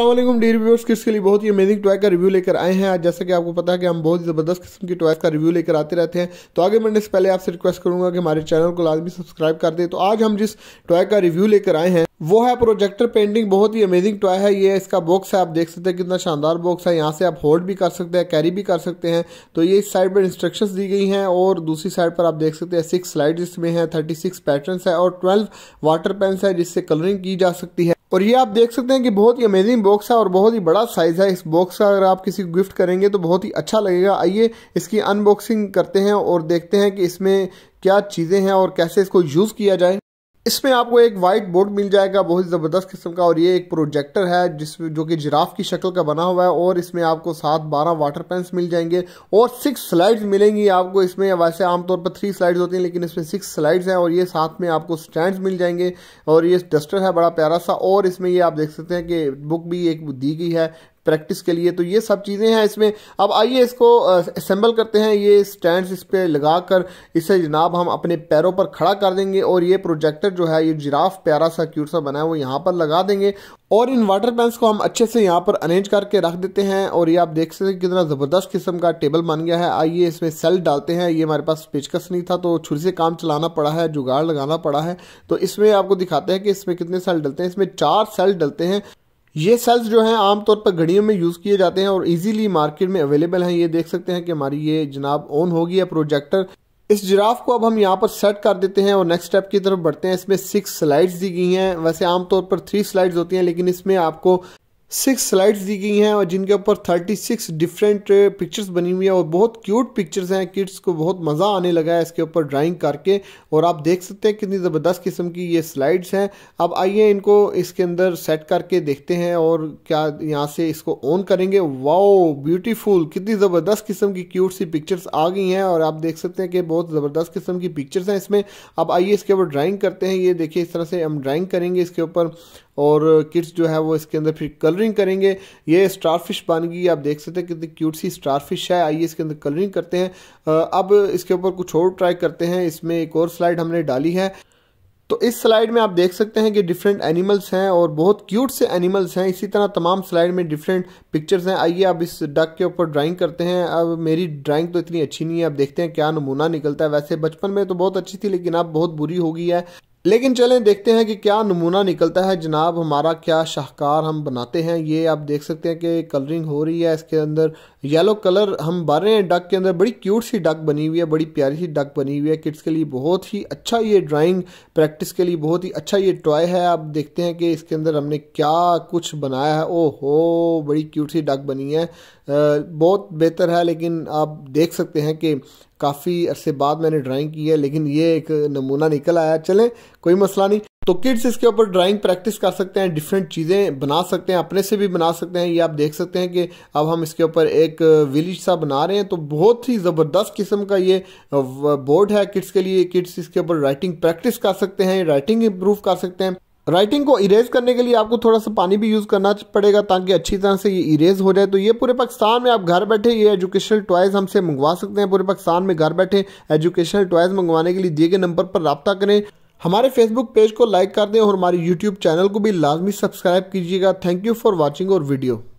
अल्लाम डी रिव्यूर्स किसके लिए बहुत ही अमेजिंग टॉय का रिव्यू लेकर आए हैं आज जैसा कि आपको पता है कि हम बहुत ही ज़बरदस्त किस्म की टॉयस का रिव्यू लेकर आते रहते हैं तो आगे बढ़ने से पहले आपसे रिक्वेस्ट करूंगा कि हमारे चैनल को लाजमी सब्सक्राइब कर दें तो आज हम जिस टॉय का रिव्यू लेकर आए हैं वो है प्रोजेक्टर पेंटिंग बहुत ही अमेजिंग टॉय है ये इसका बॉक्स है आप देख सकते हैं कितना शानदार बॉक्स है यहाँ से आप होल्ड भी कर सकते हैं कैरी भी कर सकते हैं तो ये इस साइड पर इंस्ट्रक्शन दी गई हैं और दूसरी साइड पर आप देख सकते हैं सिक्स स्लाइड इसमें है थर्टी सिक्स पैटर्न है और ट्वेल्व वाटर पेन्स है जिससे कलरिंग की जा सकती है और ये आप देख सकते हैं कि बहुत ही अमेजिंग बॉक्स है और बहुत ही बड़ा साइज है इस बॉक्स का अगर आप किसी को गिफ्ट करेंगे तो बहुत ही अच्छा लगेगा आइए इसकी अनबॉक्सिंग करते हैं और देखते हैं कि इसमें क्या चीज़ें हैं और कैसे इसको यूज़ किया जाए इसमें आपको एक वाइट बोर्ड मिल जाएगा बहुत ही ज़बरदस्त किस्म का और ये एक प्रोजेक्टर है जिस जो कि जिराफ की शक्ल का बना हुआ है और इसमें आपको सात बारह वाटर पेंस मिल जाएंगे और सिक्स स्लाइड्स मिलेंगी आपको इसमें वैसे आमतौर पर थ्री स्लाइड्स होती हैं लेकिन इसमें सिक्स स्लाइड्स हैं और ये साथ में आपको स्टैंड मिल जाएंगे और ये डस्टर है बड़ा प्यारा सा और इसमें ये आप देख सकते हैं कि बुक भी एक दी गई है प्रैक्टिस के लिए तो ये सब चीज़ें हैं इसमें अब आइए इसको असेंबल करते हैं ये स्टैंड्स इस पर लगा कर इसे जनाब हम अपने पैरों पर खड़ा कर देंगे और ये प्रोजेक्टर जो है ये जिराफ प्यारा सा क्यूट सा बना है वो यहाँ पर लगा देंगे और इन वाटर पैंस को हम अच्छे से यहाँ पर अरेंज करके रख देते हैं और ये आप देख सकते हैं कितना ज़बरदस्त किस्म का टेबल बन गया है आइए इसमें सेल डालते हैं ये हमारे पास पेचकस नहीं था तो छुरी से काम चलाना पड़ा है जुगाड़ लगाना पड़ा है तो इसमें आपको दिखाते हैं कि इसमें कितने सेल डलते हैं इसमें चार सेल डलते हैं ये सेल्स जो हैं आमतौर पर घड़ियों में यूज़ किए जाते हैं और इजीली मार्केट में अवेलेबल हैं ये देख सकते हैं कि हमारी ये जनाब ऑन होगी है प्रोजेक्टर इस जिराफ को अब हम यहाँ पर सेट कर देते हैं और नेक्स्ट स्टेप की तरफ बढ़ते हैं इसमें सिक्स स्लाइड्स दी गई हैं वैसे आमतौर पर थ्री स्लाइड्स होती हैं लेकिन इसमें आपको सिक्स स्लाइड्स दी गई हैं और जिनके ऊपर थर्टी सिक्स डिफरेंट पिक्चर्स बनी हुई हैं और बहुत क्यूट पिक्चर्स हैं किड्स को बहुत मज़ा आने लगा है इसके ऊपर ड्राइंग करके और आप देख सकते हैं कितनी ज़बरदस्त किस्म की ये स्लाइड्स हैं अब आइए इनको इसके अंदर सेट करके देखते हैं और क्या यहाँ से इसको ऑन करेंगे वाओ ब्यूटीफुल कितनी ज़बरदस्त किस्म की क्यूट सी पिक्चर्स आ गई हैं और आप देख सकते हैं कि बहुत ज़बरदस्त किस्म की पिक्चर्स हैं इसमें अब आइए इसके ऊपर ड्राइंग करते हैं ये देखिए इस तरह से हम ड्राइंग करेंगे इसके ऊपर और किड्स जो है वो इसके अंदर फिर कलरिंग करेंगे ये स्टार फिश बन गई आप देख सकते हैं कितनी क्यूट सी स्टार फिश है आइए इसके अंदर कलरिंग करते हैं अब इसके ऊपर कुछ और ट्राई करते हैं इसमें एक और स्लाइड हमने डाली है तो इस स्लाइड में आप देख सकते हैं कि डिफरेंट एनिमल्स हैं और बहुत क्यूट से एनिमल्स हैं इसी तरह तमाम स्लाइड में डिफरेंट पिक्चर्स हैं आइए आप इस डक के ऊपर ड्राइंग करते हैं अब मेरी ड्राइंग तो इतनी अच्छी नहीं है अब देखते हैं क्या नमूना निकलता है वैसे बचपन में तो बहुत अच्छी थी लेकिन अब बहुत बुरी हो गई है लेकिन चलें देखते हैं कि क्या नमूना निकलता है जनाब हमारा क्या शाहकार हम बनाते हैं ये आप देख सकते हैं कि कलरिंग हो रही है इसके अंदर येलो कलर हम भर रहे हैं डक के अंदर बड़ी क्यूट सी डक बनी हुई है बड़ी प्यारी सी डक बनी हुई है किड्स के लिए बहुत ही अच्छा ये ड्राइंग प्रैक्टिस के लिए बहुत ही अच्छा ये टॉय है आप देखते हैं कि इसके अंदर हमने क्या कुछ बनाया है ओ हो बड़ी क्यूट सी डक बनी है बहुत बेहतर है लेकिन आप देख सकते हैं कि काफ़ी अरसे बाद मैंने ड्राइंग की है लेकिन ये एक नमूना निकल आया चलें कोई मसला नहीं तो किड्स इसके ऊपर ड्राइंग प्रैक्टिस कर सकते हैं डिफरेंट चीज़ें बना सकते हैं अपने से भी बना सकते हैं ये आप देख सकते हैं कि अब हम इसके ऊपर एक विलेज सा बना रहे हैं तो बहुत ही ज़बरदस्त किस्म का ये बोर्ड है किड्स के लिए किड्स इसके ऊपर राइटिंग प्रैक्टिस कर सकते हैं राइटिंग इम्प्रूव कर सकते हैं राइटिंग को इरेज करने के लिए आपको थोड़ा सा पानी भी यूज़ करना पड़ेगा ताकि अच्छी तरह से ये इरेज हो जाए तो ये पूरे पाकिस्तान में आप घर बैठे ये एजुकेशनल टॉयज़ हमसे मंगवा सकते हैं पूरे पाकिस्तान में घर बैठे एजुकेशनल टॉयज़ मंगवाने के लिए दिए गए नंबर पर रबता करें हमारे फेसबुक पेज को लाइक कर दें और हमारे यूट्यूब चैनल को भी लाजमी सब्सक्राइब कीजिएगा थैंक यू फॉर वॉचिंग और वीडियो